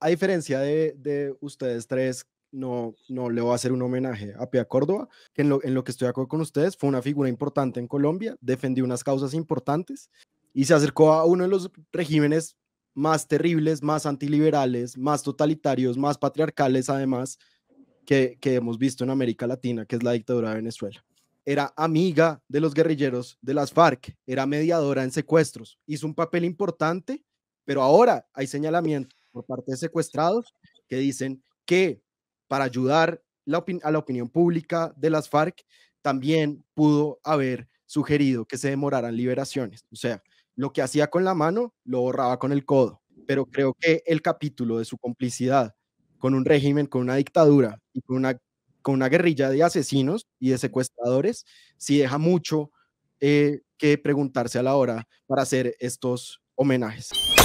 a diferencia de, ustedes tres, no, no le voy a hacer un homenaje a Pia Córdoba, que en lo, que estoy de acuerdo con ustedes, fue una figura importante en Colombia, defendió unas causas importantes y se acercó a uno de los regímenes más terribles, más antiliberales, más totalitarios, más patriarcales, además, que, que hemos visto en América Latina, que es la dictadura de Venezuela. Era amiga de los guerrilleros de las FARC, era mediadora en secuestros, hizo un papel importante, pero ahora hay señalamientos por parte de secuestrados que dicen que para ayudar a la opinión pública de las FARC también pudo haber sugerido que se demoraran liberaciones. O sea, lo que hacía con la mano lo borraba con el codo. Pero creo que el capítulo de su complicidad con un régimen, con una dictadura y con una, con una guerrilla de asesinos y de secuestradores, sí deja mucho eh, que preguntarse a la hora para hacer estos homenajes.